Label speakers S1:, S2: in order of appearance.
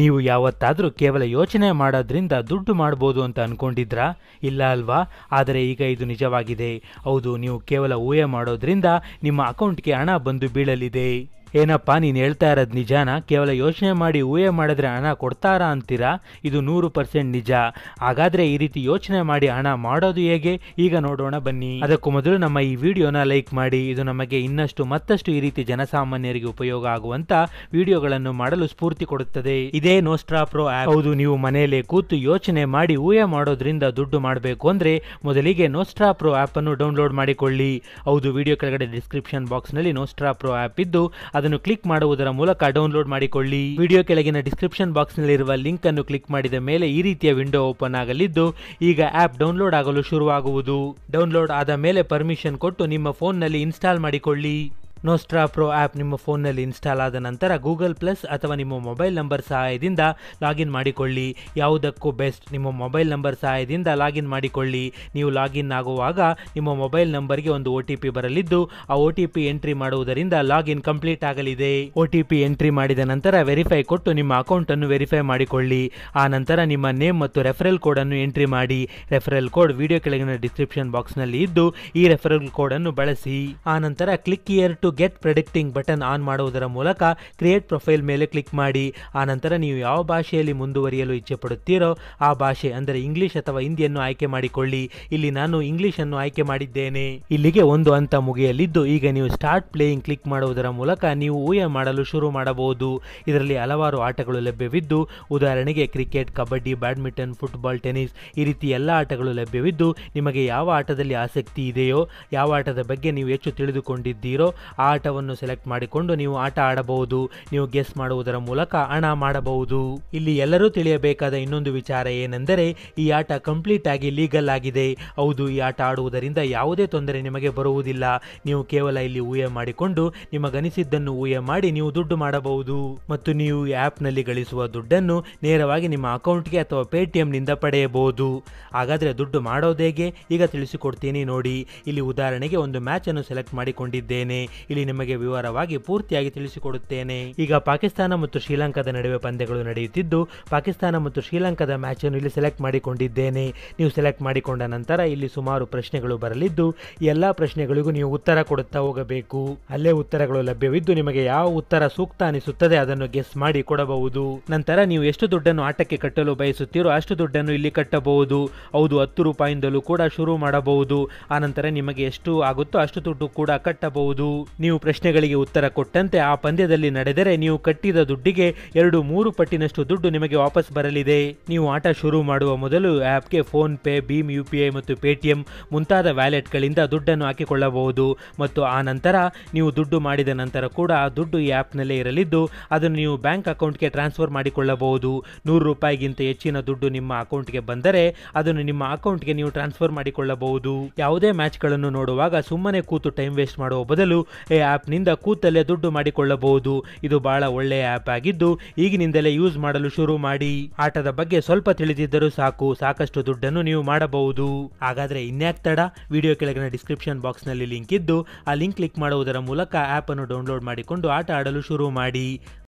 S1: ನೀವು ಯಾವತ್ತಾದರೂ ಕೇವಲ ಯೋಚನೆ ಮಾಡೋದ್ರಿಂದ ದುಡ್ಡು ಮಾಡ್ಬೋದು ಅಂತ ಅನ್ಕೊಂಡಿದ್ರಾ ಇಲ್ಲ ಅಲ್ವಾ ಆದರೆ ಈಗ ಇದು ನಿಜವಾಗಿದೆ ಹೌದು ನೀವು ಕೇವಲ ಊಹೆ ಮಾಡೋದ್ರಿಂದ ನಿಮ್ಮ ಅಕೌಂಟ್ಗೆ ಹಣ ಬಂದು ಬೀಳಲಿದೆ ಏನಪ್ಪ ನೀನು ಹೇಳ್ತಾ ಇರೋದು ನಿಜಾನ ಕೇವಲ ಯೋಚನೆ ಮಾಡಿ ಊಹೆ ಮಾಡಿದ್ರೆ ಹಣ ಕೊಡ್ತಾರಾ ಅಂತೀರಾ ಇದು ನೂರು ಪರ್ಸೆಂಟ್ ನಿಜ ಹಾಗಾದ್ರೆ ಈ ರೀತಿ ಯೋಚನೆ ಮಾಡಿ ಹಣ ಮಾಡೋದು ಹೇಗೆ ಈಗ ನೋಡೋಣ ಬನ್ನಿ ಅದಕ್ಕೂ ಮೊದಲು ನಮ್ಮ ಈ ವಿಡಿಯೋನ ಲೈಕ್ ಮಾಡಿ ಇದು ನಮಗೆ ಇನ್ನಷ್ಟು ಮತ್ತಷ್ಟು ಈ ರೀತಿ ಜನಸಾಮಾನ್ಯರಿಗೆ ಉಪಯೋಗ ಆಗುವಂತ ವಿಡಿಯೋಗಳನ್ನು ಮಾಡಲು ಸ್ಫೂರ್ತಿ ಕೊಡುತ್ತದೆ ಇದೇ ನೋಸ್ಟ್ರಾ ಪ್ರೋ ಆಪ್ ಹೌದು ನೀವು ಮನೆಯಲ್ಲೇ ಕೂತು ಯೋಚನೆ ಮಾಡಿ ಊಹೆ ಮಾಡೋದ್ರಿಂದ ದುಡ್ಡು ಮಾಡಬೇಕು ಅಂದ್ರೆ ಮೊದಲಿಗೆ ನೋಸ್ಟ್ರಾ ಪ್ರೋ ಆಪ್ ಅನ್ನು ಡೌನ್ಲೋಡ್ ಮಾಡಿಕೊಳ್ಳಿ ಹೌದು ವಿಡಿಯೋ ಕೆಳಗಡೆ ಡಿಸ್ಕ್ರಿಪ್ಷನ್ ಬಾಕ್ಸ್ ನಲ್ಲಿ ನೋಸ್ಟ್ರಾ ಪ್ರೋ ಆಪ್ ಇದ್ದು ಅದನ್ನು ಕ್ಲಿಕ್ ಮಾಡುವುದರ ಮೂಲಕ ಡೌನ್ಲೋಡ್ ಮಾಡಿಕೊಳ್ಳಿ ವಿಡಿಯೋ ಕೆಳಗಿನ ಡಿಸ್ಕ್ರಿಪ್ಷನ್ ಬಾಕ್ಸ್ ನಲ್ಲಿರುವ ಲಿಂಕ್ ಅನ್ನು ಕ್ಲಿಕ್ ಮಾಡಿದ ಮೇಲೆ ಈ ರೀತಿಯ ವಿಂಡೋ ಓಪನ್ ಆಗಲಿದ್ದು ಈಗ ಆಪ್ ಡೌನ್ಲೋಡ್ ಆಗಲು ಶುರುವಾಗುವುದು ಡೌನ್ಲೋಡ್ ಆದ ಮೇಲೆ ಪರ್ಮಿಷನ್ ಕೊಟ್ಟು ನಿಮ್ಮ ಫೋನ್ ನಲ್ಲಿ ಇನ್ಸ್ಟಾಲ್ ಮಾಡಿಕೊಳ್ಳಿ ನೋಸ್ಟ್ರಾ ಪ್ರೊ ಆ್ಯಪ್ ನಿಮ್ಮ ಫೋನ್ನಲ್ಲಿ ಇನ್ಸ್ಟಾಲ್ ಆದ ನಂತರ ಗೂಗಲ್ ಪ್ಲಸ್ ಅಥವಾ ನಿಮ್ಮ ಮೊಬೈಲ್ ನಂಬರ್ ಸಹಾಯದಿಂದ ಲಾಗಿನ್ ಮಾಡಿಕೊಳ್ಳಿ ಯಾವುದಕ್ಕೂ ಬೆಸ್ಟ್ ನಿಮ್ಮ ಮೊಬೈಲ್ ನಂಬರ್ ಸಹಾಯದಿಂದ ಲಾಗಿನ್ ಮಾಡಿಕೊಳ್ಳಿ ನೀವು ಲಾಗಿನ್ ಆಗುವಾಗ ನಿಮ್ಮ ಮೊಬೈಲ್ ನಂಬರ್ಗೆ ಒಂದು ಒ ಟಿ ಪಿ ಬರಲಿದ್ದು ಆ ಒ ಟಿ ಪಿ ಎಂಟ್ರಿ ಮಾಡುವುದರಿಂದ ಲಾಗಿನ್ ಕಂಪ್ಲೀಟ್ ಆಗಲಿದೆ ಒ ಟಿ ಪಿ ಎಂಟ್ರಿ ಮಾಡಿದ ನಂತರ ವೆರಿಫೈ ಕೊಟ್ಟು ನಿಮ್ಮ ಅಕೌಂಟನ್ನು ವೆರಿಫೈ ಮಾಡಿಕೊಳ್ಳಿ ಆ ನಂತರ ನಿಮ್ಮ ನೇಮ್ ಮತ್ತು ರೆಫರಲ್ ಕೋಡನ್ನು ಎಂಟ್ರಿ ಮಾಡಿ ರೆಫರಲ್ ಕೋಡ್ ವಿಡಿಯೋ ಕೆಳಗಿನ ಡಿಸ್ಕ್ರಿಪ್ಷನ್ ನಲ್ಲಿ ಇದ್ದು ಈ ರೆಫರಲ್ ಕೋಡನ್ನು ಬಳಸಿ ಆ ನಂತರ click here to get predicting button on ಮಾಡುವುದರ ಮೂಲಕ ಕ್ರಿಯೇಟ್ ಪ್ರೊಫೈಲ್ ಮೇಲೆ ಕ್ಲಿಕ್ ಮಾಡಿ ಆನಂತರ ನೀವು ಯಾವ ಭಾಷೆಯಲ್ಲಿ ಮುಂದುವರಿಯಲು ಇಚ್ಛೆ ಪಡುತ್ತೀರೋ ಆ ಭಾಷೆ ಅಂದರೆ ಇಂಗ್ಲಿಷ್ ಅಥವಾ ಹಿಂದಿಯನ್ನು ಆಯ್ಕೆ ಮಾಡಿಕೊಳ್ಳಿ ಇಲ್ಲಿ ನಾನು ಇಂಗ್ಲಿಷ್ ಅನ್ನು ಆಯ್ಕೆ ಮಾಡಿದ್ದೇನೆ ಇಲ್ಲಿಗೆ ಒಂದು ಹಂತ ಮುಗಿಯಲಿದ್ದು ಈಗ ನೀವು ಸ್ಟಾರ್ಟ್ ಪ್ಲೇಯಿಂಗ್ ಕ್ಲಿಕ್ ಮಾಡುವುದರ ಮೂಲಕ ನೀವು ಊಹೆ ಮಾಡಲು ಶುರು ಮಾಡಬಹುದು ಇದರಲ್ಲಿ ಹಲವಾರು ಆಟಗಳು ಲಭ್ಯವಿದ್ದು ಉದಾಹರಣೆಗೆ cricket kabaddi badminton football tennis ಈ ರೀತಿ ಎಲ್ಲ ಆಟಗಳು ಲಭ್ಯವಿದ್ದು ನಿಮಗೆ ಯಾವ ಆಟದಲ್ಲಿ ಆಸಕ್ತಿ ಇದೆಯೋ ಯಾವ ಆಟದ ಬಗ್ಗೆ ನೀವು ಹೆಚ್ಚು ತಿಳಿದುಕೊಂಡಿದ್ದೀರೋ ಆಟವನ್ನು ಸೆಲೆಕ್ಟ್ ಮಾಡಿಕೊಂಡು ನೀವು ಆಟ ಆಡಬಹುದು ನೀವು ಗೆಸ್ ಮಾಡುವುದರ ಮೂಲಕ ಹಣ ಮಾಡಬಹುದು ಇಲ್ಲಿ ಎಲ್ಲರೂ ತಿಳಿಯಬೇಕಾದ ಇನ್ನೊಂದು ವಿಚಾರ ಏನೆಂದರೆ ಈ ಆಟ ಕಂಪ್ಲೀಟ್ ಆಗಿ ಲೀಗಲ್ ಆಗಿದೆ ಹೌದು ಈ ಆಟ ಆಡುವುದರಿಂದ ಯಾವುದೇ ತೊಂದರೆ ನಿಮಗೆ ಬರುವುದಿಲ್ಲ ನೀವು ಕೇವಲ ಇಲ್ಲಿ ಊಹೆ ಮಾಡಿಕೊಂಡು ನಿಮಗನಿಸಿದ್ದನ್ನು ಊಹೆ ಮಾಡಿ ನೀವು ದುಡ್ಡು ಮಾಡಬಹುದು ಮತ್ತು ನೀವು ಆ್ಯಪ್ನಲ್ಲಿ ಗಳಿಸುವ ದುಡ್ಡನ್ನು ನೇರವಾಗಿ ನಿಮ್ಮ ಅಕೌಂಟ್ಗೆ ಅಥವಾ ನಿಂದ ಪಡೆಯಬಹುದು ಹಾಗಾದರೆ ದುಡ್ಡು ಮಾಡೋದೇಗೆ ಈಗ ತಿಳಿಸಿಕೊಡ್ತೀನಿ ನೋಡಿ ಇಲ್ಲಿ ಉದಾಹರಣೆಗೆ ಒಂದು ಮ್ಯಾಚನ್ನು ಸೆಲೆಕ್ಟ್ ಮಾಡಿಕೊಂಡಿದ್ದೇನೆ ಇಲ್ಲಿ ನಿಮಗೆ ವಿವರವಾಗಿ ಪೂರ್ತಿಯಾಗಿ ತಿಳಿಸಿಕೊಡುತ್ತೇನೆ ಈಗ ಪಾಕಿಸ್ತಾನ ಮತ್ತು ಶ್ರೀಲಂಕಾದ ನಡುವೆ ಪಂದ್ಯಗಳು ನಡೆಯುತ್ತಿದ್ದು ಪಾಕಿಸ್ತಾನ ಮತ್ತು ಶ್ರೀಲಂಕಾದ ಮ್ಯಾಚ್ ಅನ್ನು ಇಲ್ಲಿ ಸೆಲೆಕ್ಟ್ ಮಾಡಿಕೊಂಡಿದ್ದೇನೆ ನೀವು ಸೆಲೆಕ್ಟ್ ಮಾಡಿಕೊಂಡ ನಂತರ ಇಲ್ಲಿ ಸುಮಾರು ಪ್ರಶ್ನೆಗಳು ಬರಲಿದ್ದು ಎಲ್ಲಾ ಪ್ರಶ್ನೆಗಳಿಗೂ ನೀವು ಉತ್ತರ ಕೊಡುತ್ತಾ ಹೋಗಬೇಕು ಅಲ್ಲೇ ಉತ್ತರಗಳು ಲಭ್ಯವಿದ್ದು ನಿಮಗೆ ಯಾವ ಉತ್ತರ ಸೂಕ್ತ ಅನಿಸುತ್ತದೆ ಅದನ್ನು ಗೆಸ್ ಮಾಡಿ ಕೊಡಬಹುದು ನಂತರ ನೀವು ಎಷ್ಟು ದುಡ್ಡನ್ನು ಆಟಕ್ಕೆ ಕಟ್ಟಲು ಬಯಸುತ್ತೀರೋ ಅಷ್ಟು ದುಡ್ಡನ್ನು ಇಲ್ಲಿ ಕಟ್ಟಬಹುದು ಹೌದು ಹತ್ತು ರೂಪಾಯಿಂದಲೂ ಕೂಡ ಶುರು ಮಾಡಬಹುದು ಆನಂತರ ನಿಮಗೆ ಎಷ್ಟು ಆಗುತ್ತೋ ಅಷ್ಟು ದುಡ್ಡು ಕೂಡ ಕಟ್ಟಬಹುದು ನೀವು ಪ್ರಶ್ನೆಗಳಿಗೆ ಉತ್ತರ ಕೊಟ್ಟಂತೆ ಆ ಪಂದ್ಯದಲ್ಲಿ ನಡೆದರೆ ನೀವು ಕಟ್ಟಿದ ದುಡ್ಡಿಗೆ ಎರಡು ಮೂರು ಪಟ್ಟಿನಷ್ಟು ದುಡ್ಡು ನಿಮಗೆ ವಾಪಸ್ ಬರಲಿದೆ ನೀವು ಆಟ ಶುರು ಮಾಡುವ ಮೊದಲು ಆ್ಯಪ್ಗೆ ಫೋನ್ ಪೇ ಭೀಮ್ ಯು ಪಿ ಐ ಮತ್ತು ಪೇಟಿಎಂ ಮುಂತಾದ ವ್ಯಾಲೆಟ್ಗಳಿಂದ ದುಡ್ಡನ್ನು ಹಾಕಿಕೊಳ್ಳಬಹುದು ಮತ್ತು ಆ ನಂತರ ನೀವು ದುಡ್ಡು ಮಾಡಿದ ನಂತರ ಕೂಡ ಆ ದುಡ್ಡು ಈ ಆ್ಯಪ್ನಲ್ಲೇ ಇರಲಿದ್ದು ಅದನ್ನು ನೀವು ಬ್ಯಾಂಕ್ ಅಕೌಂಟ್ಗೆ ಟ್ರಾನ್ಸ್ಫರ್ ಮಾಡಿಕೊಳ್ಳಬಹುದು ನೂರು ರೂಪಾಯಿಗಿಂತ ಹೆಚ್ಚಿನ ದುಡ್ಡು ನಿಮ್ಮ ಅಕೌಂಟ್ಗೆ ಬಂದರೆ ಅದನ್ನು ನಿಮ್ಮ ಅಕೌಂಟ್ಗೆ ನೀವು ಟ್ರಾನ್ಸ್ಫರ್ ಮಾಡಿಕೊಳ್ಳಬಹುದು ಯಾವುದೇ ಮ್ಯಾಚ್ಗಳನ್ನು ನೋಡುವಾಗ ಸುಮ್ಮನೆ ಕೂತು ಟೈಮ್ ವೇಸ್ಟ್ ಮಾಡುವ ಬದಲು ಈ ಆ್ಯಪ್ನಿಂದ ಕೂತಲ್ಲೇ ದುಡ್ಡು ಮಾಡಿಕೊಳ್ಳಬಹುದು ಇದು ಬಹಳ ಒಳ್ಳೆಯ ಆ್ಯಪ್ ಆಗಿದ್ದು ಈಗಿನಿಂದಲೇ ಯೂಸ್ ಮಾಡಲು ಶುರು ಮಾಡಿ ಆಟದ ಬಗ್ಗೆ ಸ್ವಲ್ಪ ತಿಳಿದಿದ್ದರೂ ಸಾಕು ಸಾಕಷ್ಟು ದುಡ್ಡನ್ನು ನೀವು ಮಾಡಬಹುದು ಹಾಗಾದ್ರೆ ಇನ್ಯಾಕ್ ತಡ ವಿಡಿಯೋ ಕೆಳಗಿನ ಡಿಸ್ಕ್ರಿಪ್ಷನ್ ಬಾಕ್ಸ್ನಲ್ಲಿ ಲಿಂಕ್ ಇದ್ದು ಆ ಲಿಂಕ್ ಕ್ಲಿಕ್ ಮಾಡುವುದರ ಮೂಲಕ ಆ್ಯಪನ್ನು ಡೌನ್ಲೋಡ್ ಮಾಡಿಕೊಂಡು ಆಟ ಆಡಲು ಶುರು ಮಾಡಿ